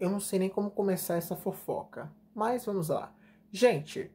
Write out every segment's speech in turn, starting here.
eu não sei nem como começar essa fofoca. Mas vamos lá. Gente,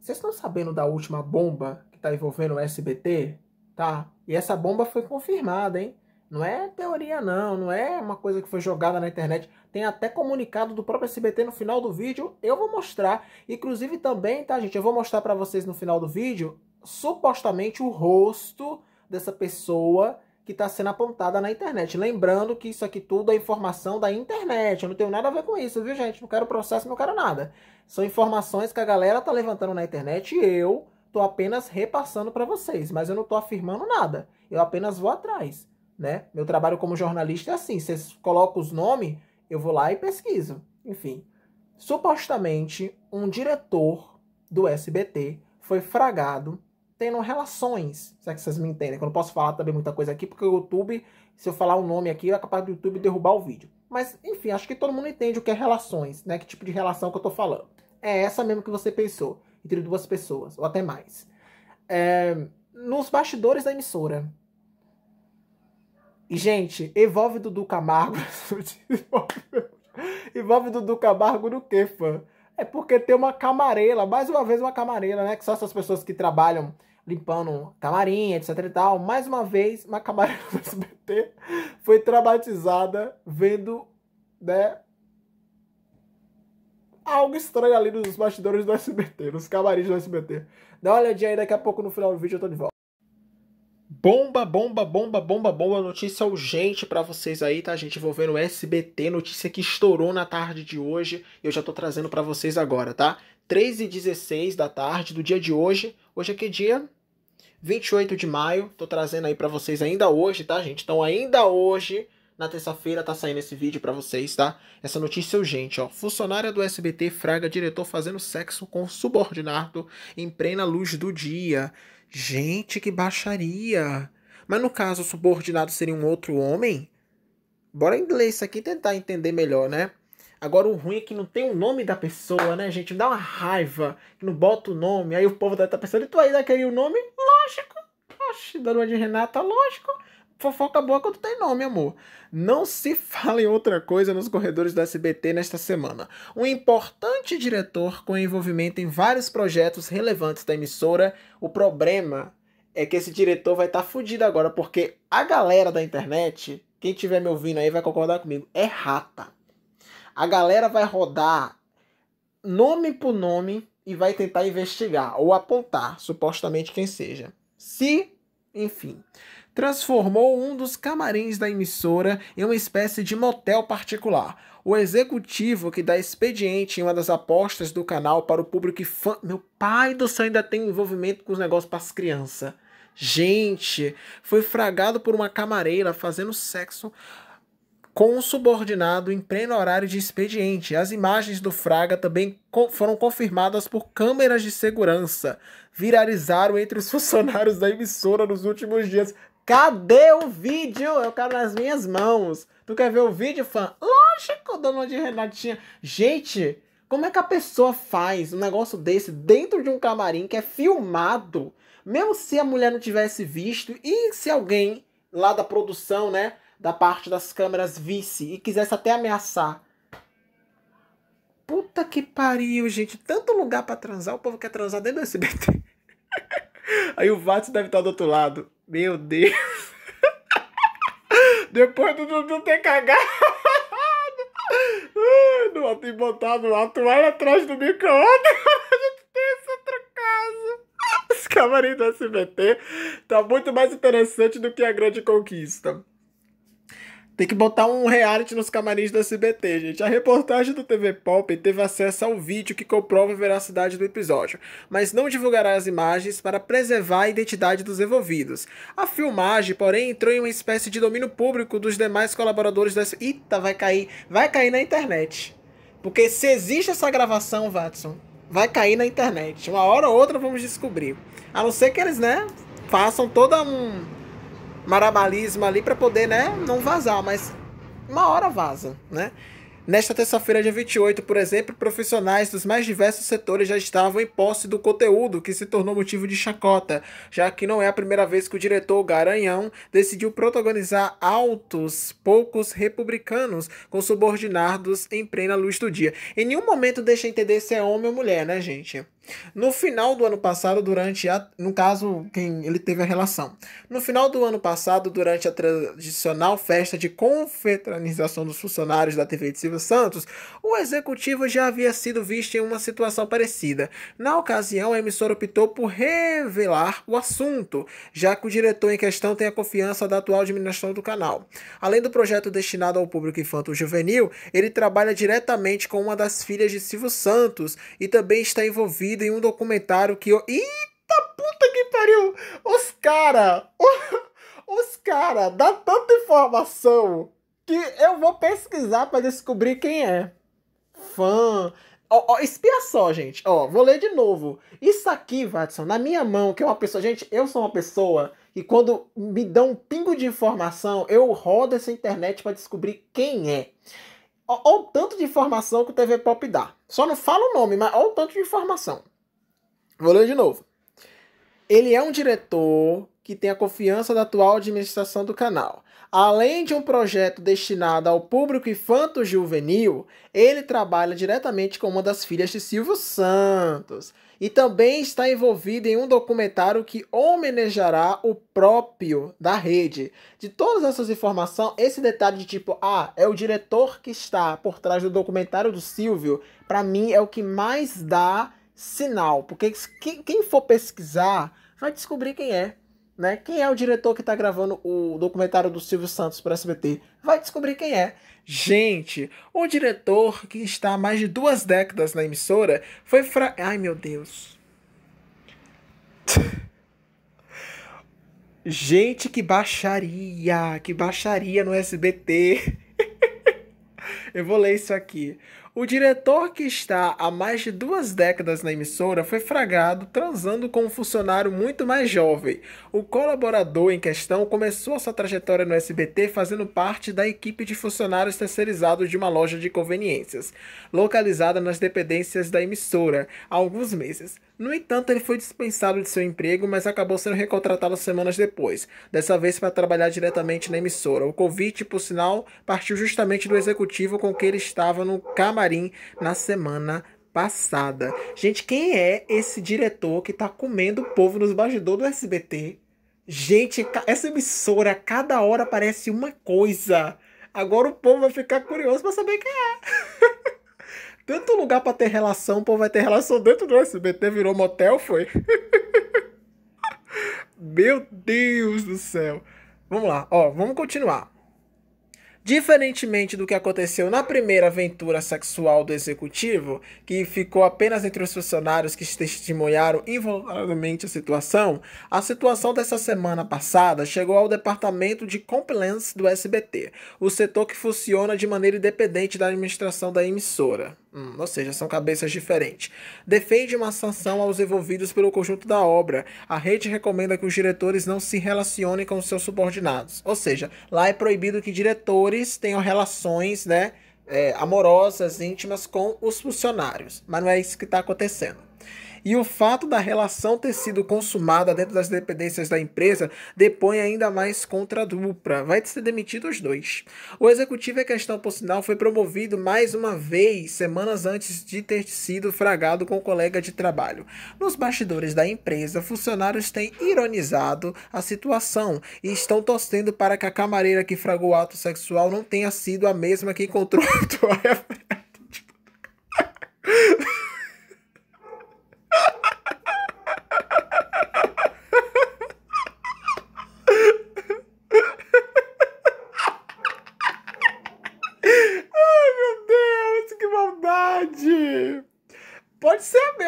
vocês estão sabendo da última bomba que está envolvendo o SBT? Tá? E essa bomba foi confirmada, hein? Não é teoria, não. Não é uma coisa que foi jogada na internet. Tem até comunicado do próprio SBT no final do vídeo. Eu vou mostrar. Inclusive também, tá, gente? Eu vou mostrar para vocês no final do vídeo, supostamente, o rosto dessa pessoa que está sendo apontada na internet. Lembrando que isso aqui tudo é informação da internet. Eu não tenho nada a ver com isso, viu, gente? Não quero processo, não quero nada. São informações que a galera está levantando na internet e eu estou apenas repassando para vocês, mas eu não estou afirmando nada. Eu apenas vou atrás, né? Meu trabalho como jornalista é assim, vocês colocam os nomes, eu vou lá e pesquiso. Enfim, supostamente um diretor do SBT foi fragado tendo relações. Será é que vocês me entendem? Que eu não posso falar também muita coisa aqui, porque o YouTube, se eu falar o um nome aqui, é capaz do YouTube derrubar o vídeo. Mas, enfim, acho que todo mundo entende o que é relações, né? Que tipo de relação que eu tô falando. É essa mesmo que você pensou, entre duas pessoas, ou até mais. É, nos bastidores da emissora. E, gente, envolve Dudu Camargo. envolve Dudu Camargo no quê, fã? É porque tem uma camarela, mais uma vez uma camarela, né? Que são essas pessoas que trabalham limpando camarim, etc e tal. Mais uma vez, uma camarinha do SBT foi traumatizada vendo, né, algo estranho ali nos bastidores do SBT, nos camarins do SBT. Dá uma olhadinha aí, daqui a pouco no final do vídeo eu tô de volta. Bomba, bomba, bomba, bomba, bomba, notícia urgente para vocês aí, tá, gente? Envolvendo o SBT, notícia que estourou na tarde de hoje, eu já tô trazendo para vocês agora, tá? 3h16 da tarde do dia de hoje, Hoje é que dia? 28 de maio. Tô trazendo aí para vocês ainda hoje, tá, gente? Então ainda hoje, na terça-feira, tá saindo esse vídeo para vocês, tá? Essa notícia é urgente, ó. Funcionária do SBT fraga diretor fazendo sexo com subordinado em plena luz do dia. Gente, que baixaria. Mas no caso, o subordinado seria um outro homem? Bora em inglês isso aqui tentar entender melhor, né? Agora o ruim é que não tem o nome da pessoa, né, gente? Me dá uma raiva que não bota o nome. Aí o povo deve estar tá pensando, e tu ainda queria o nome? Lógico. Oxe, da lua de Renata, lógico. Fofoca boa quando tem nome, amor. Não se fala em outra coisa nos corredores do SBT nesta semana. Um importante diretor com envolvimento em vários projetos relevantes da emissora. O problema é que esse diretor vai estar tá fudido agora, porque a galera da internet, quem estiver me ouvindo aí vai concordar comigo, é rata a galera vai rodar nome por nome e vai tentar investigar ou apontar, supostamente, quem seja. Se, enfim, transformou um dos camarins da emissora em uma espécie de motel particular. O executivo que dá expediente em uma das apostas do canal para o público e fã. Meu pai do céu ainda tem envolvimento com os negócios para as crianças. Gente, foi fragado por uma camareira fazendo sexo com um subordinado em pleno horário de expediente. As imagens do Fraga também co foram confirmadas por câmeras de segurança. Viralizaram entre os funcionários da emissora nos últimos dias. Cadê o vídeo? Eu quero nas minhas mãos. Tu quer ver o vídeo, fã? Lógico, dona de Renatinha. Gente, como é que a pessoa faz um negócio desse dentro de um camarim que é filmado? Mesmo se a mulher não tivesse visto e se alguém lá da produção, né? da parte das câmeras vice e quisesse até ameaçar. Puta que pariu, gente. Tanto lugar para transar, o povo quer transar dentro do SBT. Aí o Vats deve estar do outro lado. Meu Deus. Depois do Dudu ter cagado. Não tem botado a toalha atrás do micro-ondas. A gente tem essa outra casa. Os camarim do SBT tá muito mais interessante do que a grande conquista. Tem que botar um reality nos camarins da CBT, gente. A reportagem do TV Pop teve acesso ao vídeo que comprova a veracidade do episódio, mas não divulgará as imagens para preservar a identidade dos envolvidos. A filmagem, porém, entrou em uma espécie de domínio público dos demais colaboradores da... Eita, vai cair. Vai cair na internet. Porque se existe essa gravação, Watson, vai cair na internet. Uma hora ou outra vamos descobrir. A não ser que eles, né, façam toda um marabalismo ali para poder, né, não vazar, mas uma hora vaza, né? Nesta terça-feira, dia 28, por exemplo, profissionais dos mais diversos setores já estavam em posse do conteúdo, que se tornou motivo de chacota, já que não é a primeira vez que o diretor Garanhão decidiu protagonizar altos poucos republicanos com subordinados em plena luz do dia. Em nenhum momento deixa entender se é homem ou mulher, né, gente? No final do ano passado, durante a. No caso, quem ele teve a relação. No final do ano passado, durante a tradicional festa de confraternização dos funcionários da TV de Silvio Santos, o executivo já havia sido visto em uma situação parecida. Na ocasião, a emissora optou por revelar o assunto, já que o diretor em questão tem a confiança da atual administração do canal. Além do projeto destinado ao público infanto-juvenil, ele trabalha diretamente com uma das filhas de Silvio Santos e também está envolvido envolvida em um documentário que eu. Eita puta que pariu! Os cara! Os cara! Dá tanta informação que eu vou pesquisar para descobrir quem é. Fã. Ó, espia só, gente. Ó, vou ler de novo. Isso aqui, Watson, na minha mão, que é uma pessoa. Gente, eu sou uma pessoa e quando me dão um pingo de informação, eu rodo essa internet para descobrir quem é. Olha o tanto de informação que o TV Pop dá. Só não fala o nome, mas olha o tanto de informação. Vou ler de novo. Ele é um diretor que tem a confiança da atual administração do canal. Além de um projeto destinado ao público infanto-juvenil, ele trabalha diretamente com uma das filhas de Silvio Santos e também está envolvido em um documentário que homenageará o próprio da rede. De todas essas informações, esse detalhe de tipo, ah, é o diretor que está por trás do documentário do Silvio, para mim é o que mais dá Sinal, porque quem for pesquisar vai descobrir quem é. Né? Quem é o diretor que está gravando o documentário do Silvio Santos para SBT? Vai descobrir quem é. Gente, o diretor que está há mais de duas décadas na emissora foi fra... Ai, meu Deus. Gente, que baixaria! Que baixaria no SBT! Eu vou ler isso aqui. O diretor que está há mais de duas décadas na emissora foi fragado transando com um funcionário muito mais jovem. O colaborador em questão começou sua trajetória no SBT fazendo parte da equipe de funcionários terceirizados de uma loja de conveniências, localizada nas dependências da emissora, há alguns meses. No entanto, ele foi dispensado de seu emprego, mas acabou sendo recontratado semanas depois, dessa vez para trabalhar diretamente na emissora. O convite, por sinal, partiu justamente do executivo com quem ele estava no camarim Farim na semana passada. Gente, quem é esse diretor que tá comendo o povo nos bastidores do SBT? Gente, essa emissora, cada hora parece uma coisa. Agora o povo vai ficar curioso para saber quem é. Tanto lugar para ter relação, o povo vai ter relação dentro do SBT, virou motel, foi? Meu Deus do céu. Vamos lá, ó, vamos continuar. Diferentemente do que aconteceu na primeira aventura sexual do executivo, que ficou apenas entre os funcionários que testemunharam involuntariamente a situação, a situação dessa semana passada chegou ao departamento de compliance do SBT, o setor que funciona de maneira independente da administração da emissora. Hum, ou seja, são cabeças diferentes. Defende uma sanção aos envolvidos pelo conjunto da obra. A rede recomenda que os diretores não se relacionem com seus subordinados. Ou seja, lá é proibido que diretores tenham relações né, é, amorosas, íntimas com os funcionários. Mas não é isso que está acontecendo. E o fato da relação ter sido consumada dentro das dependências da empresa depõe ainda mais contra a dupla. Vai ser demitido os dois. O executivo em questão, por sinal, foi promovido mais uma vez semanas antes de ter sido fragado com um colega de trabalho. Nos bastidores da empresa, funcionários têm ironizado a situação e estão torcendo para que a camareira que fragou o ato sexual não tenha sido a mesma que encontrou a toalha.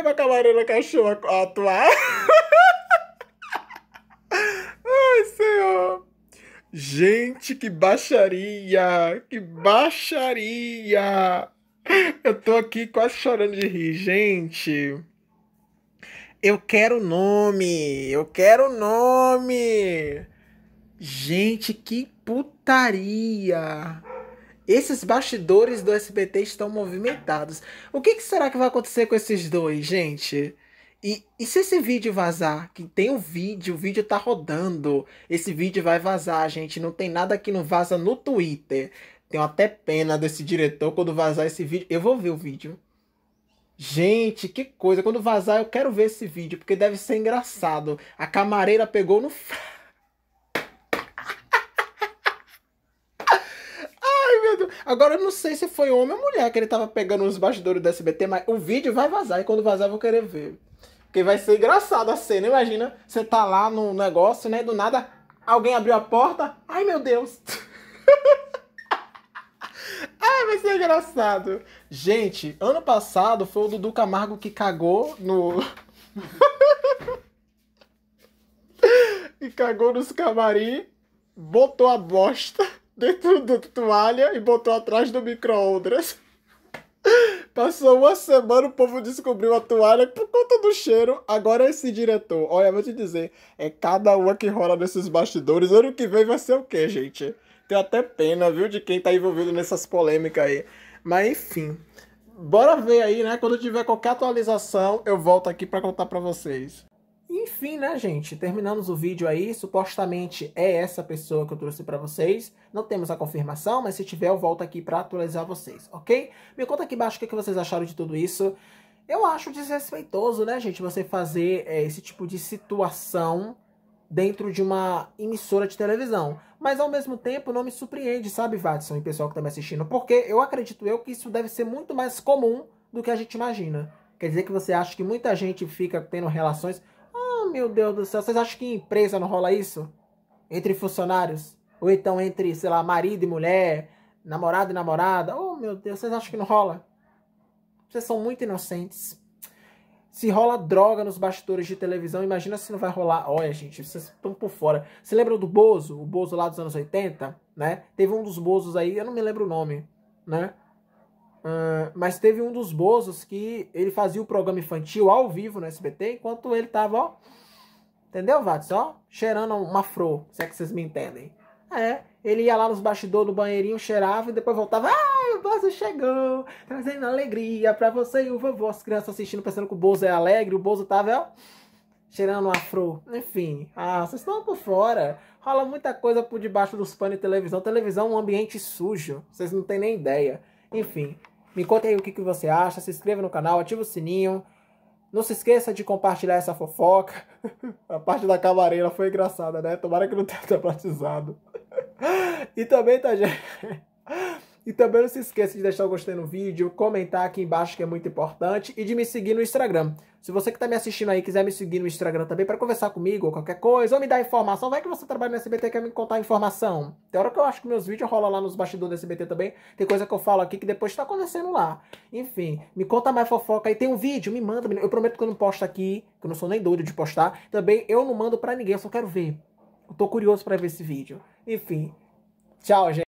com é a camareira cachorro atuar. Ai, senhor. Gente, que baixaria! Que baixaria! Eu tô aqui quase chorando de rir, gente. Eu quero nome! Eu quero nome! Gente, que putaria! Esses bastidores do SBT estão movimentados. O que, que será que vai acontecer com esses dois, gente? E, e, se esse vídeo vazar? Que tem o um vídeo, o vídeo tá rodando. Esse vídeo vai vazar, gente. Não tem nada que não vaza no Twitter. Tenho até pena desse diretor quando vazar esse vídeo. Eu vou ver o vídeo. Gente, que coisa. Quando vazar, eu quero ver esse vídeo, porque deve ser engraçado. A camareira pegou no. Agora eu não sei se foi homem ou mulher que ele tava pegando nos bastidores do SBT, mas o vídeo vai vazar e quando vazar eu vou querer ver. Porque vai ser engraçado a cena. Imagina, você tá lá no negócio, né? Do nada, alguém abriu a porta. Ai meu Deus! Ai, ah, vai ser engraçado. Gente, ano passado foi o Dudu Camargo que cagou no. e cagou nos camarim, botou a bosta dentro do toalha e botou atrás do micro-ondas. Passou uma semana, o povo descobriu a toalha por conta do cheiro. Agora esse diretor, olha, vou te dizer, é cada uma que rola nesses bastidores. Ano que vem vai ser o quê, gente? Tenho até pena, viu, de quem tá envolvido nessas polêmicas aí. Mas enfim, bora ver aí, né? Quando tiver qualquer atualização, eu volto aqui para contar para vocês. Enfim, né, gente? Terminamos o vídeo aí. Supostamente é essa pessoa que eu trouxe para vocês. Não temos a confirmação, mas se tiver, eu volto aqui para atualizar vocês, ok? Me conta aqui embaixo o que, que vocês acharam de tudo isso. Eu acho desrespeitoso, né, gente, você fazer é, esse tipo de situação dentro de uma emissora de televisão. Mas ao mesmo tempo não me surpreende, sabe, Watson e pessoal que tá me assistindo? Porque eu acredito eu que isso deve ser muito mais comum do que a gente imagina. Quer dizer que você acha que muita gente fica tendo relações meu Deus do céu, vocês acham que em empresa não rola isso? Entre funcionários? Ou então entre, sei lá, marido e mulher, namorado e namorada? Oh, meu Deus, vocês acham que não rola? Vocês são muito inocentes. Se rola droga nos bastidores de televisão, imagina se não vai rolar. Olha, gente, vocês estão por fora. Você lembra do Bozo? O Bozo lá dos anos 80, né? Teve um dos Bozos aí, eu não me lembro o nome, né? Uh, mas teve um dos Bozos que ele fazia o programa infantil ao vivo no SBT, enquanto ele tava, ó, Entendeu, Vats? Ó, cheirando uma fro, se é que vocês me entendem. É, ele ia lá nos bastidores do banheirinho, cheirava e depois voltava. Ah, o Bozo chegou, trazendo alegria pra você e o vovô. As crianças assistindo, pensando que o Bozo é alegre, o Bozo tava, ó, cheirando uma fro. Enfim, ah, vocês estão por fora. Rola muita coisa por debaixo dos panos de televisão. Televisão é um ambiente sujo, vocês não têm nem ideia. Enfim, me conta aí o que, que você acha, se inscreva no canal, ativa o sininho. Não se esqueça de compartilhar essa fofoca. A parte da camarela foi engraçada, né? Tomara que não tenha batizado. E também, tá, gente? E também não se esqueça de deixar o gostei no vídeo, comentar aqui embaixo que é muito importante e de me seguir no Instagram. Se você que está me assistindo aí quiser me seguir no Instagram também para conversar comigo ou qualquer coisa, ou me dar informação, vai que você trabalha no SBT e quer me contar informação. Tem hora que eu acho que meus vídeos rolam lá nos bastidores do SBT também, tem coisa que eu falo aqui que depois está acontecendo lá. Enfim, me conta mais fofoca aí, tem um vídeo, me manda, eu prometo que eu não posto aqui, que eu não sou nem doido de postar. Também eu não mando para ninguém, eu só quero ver. Eu tô curioso para ver esse vídeo. Enfim, tchau, gente.